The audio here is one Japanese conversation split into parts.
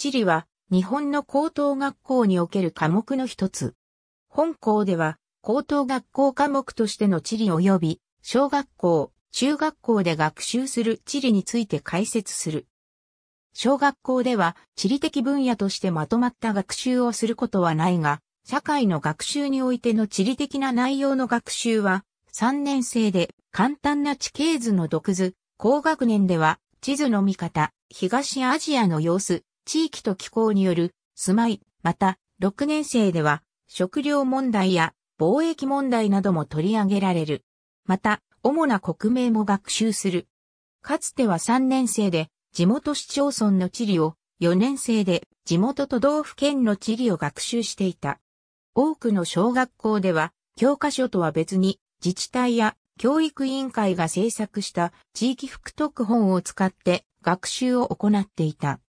地理は日本の高等学校における科目の一つ。本校では高等学校科目としての地理及び小学校、中学校で学習する地理について解説する。小学校では地理的分野としてまとまった学習をすることはないが、社会の学習においての地理的な内容の学習は、3年生で簡単な地形図の読図、高学年では地図の見方、東アジアの様子、地域と気候による住まい、また、6年生では、食料問題や貿易問題なども取り上げられる。また、主な国名も学習する。かつては3年生で、地元市町村の地理を、4年生で地元都道府県の地理を学習していた。多くの小学校では、教科書とは別に、自治体や教育委員会が制作した地域副特本を使って学習を行っていた。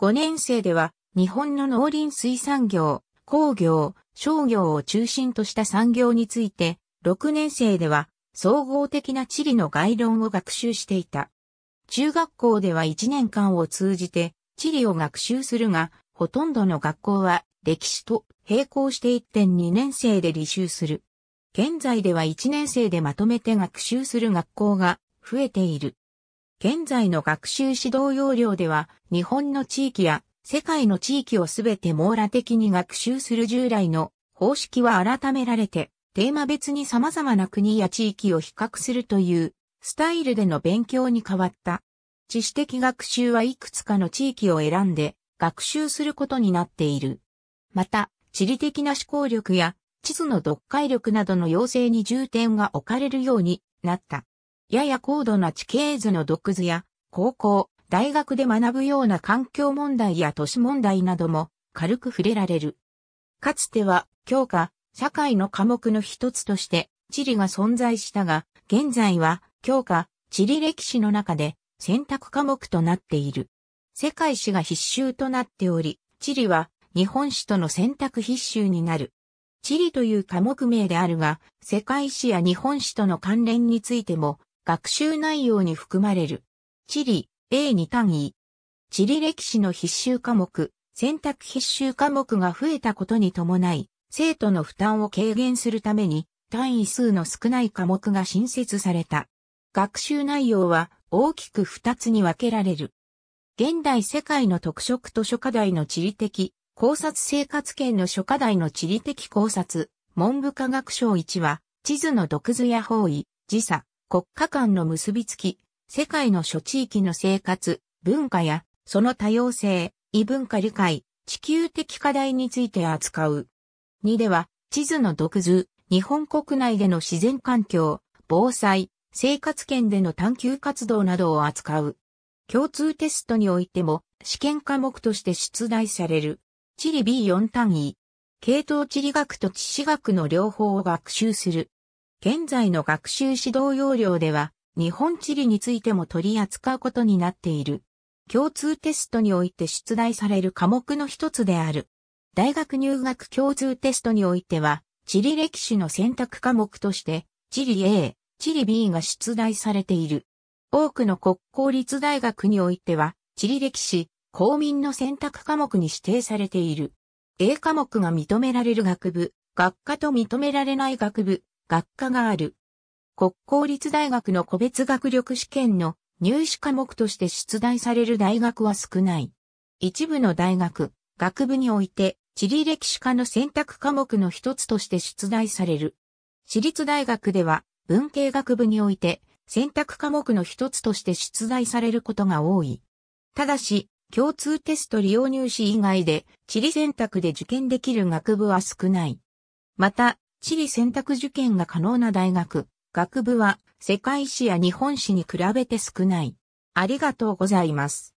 5年生では、日本の農林水産業、工業、商業を中心とした産業について、6年生では、総合的な地理の概論を学習していた。中学校では1年間を通じて、地理を学習するが、ほとんどの学校は、歴史と並行して1.2年生で履修する。現在では1年生でまとめて学習する学校が増えている。現在の学習指導要領では、日本の地域や世界の地域をすべて網羅的に学習する従来の方式は改められて、テーマ別に様々な国や地域を比較するというスタイルでの勉強に変わった。知識的学習はいくつかの地域を選んで学習することになっている。また、地理的な思考力や地図の読解力などの要請に重点が置かれるようになった。やや高度な地形図の独図や、高校、大学で学ぶような環境問題や都市問題なども軽く触れられる。かつては教科、社会の科目の一つとして地理が存在したが、現在は教科、地理歴史の中で選択科目となっている。世界史が必修となっており、地理は日本史との選択必修になる。地理という科目名であるが、世界史や日本史との関連についても学習内容に含まれる。地理 A2 単位。地理歴史の必修科目、選択必修科目が増えたことに伴い、生徒の負担を軽減するために、単位数の少ない科目が新設された。学習内容は大きく2つに分けられる。現代世界の特色図書課題の地理的、考察生活圏の諸課題の地理的考察、文部科学省1は、地図の読図や方位、時差、国家間の結びつき、世界の諸地域の生活、文化や、その多様性、異文化理解、地球的課題について扱う。2では、地図の独図、日本国内での自然環境、防災、生活圏での探求活動などを扱う。共通テストにおいても、試験科目として出題される。地理 B4 単位。系統地理学と地史学の両方を学習する。現在の学習指導要領では、日本地理についても取り扱うことになっている。共通テストにおいて出題される科目の一つである。大学入学共通テストにおいては、地理歴史の選択科目として、地理 A、地理 B が出題されている。多くの国公立大学においては、地理歴史、公民の選択科目に指定されている。A 科目が認められる学部、学科と認められない学部、学科がある。国公立大学の個別学力試験の入試科目として出題される大学は少ない。一部の大学、学部において、地理歴史科の選択科目の一つとして出題される。私立大学では、文系学部において、選択科目の一つとして出題されることが多い。ただし、共通テスト利用入試以外で、地理選択で受験できる学部は少ない。また、地理選択受験が可能な大学、学部は世界史や日本史に比べて少ない。ありがとうございます。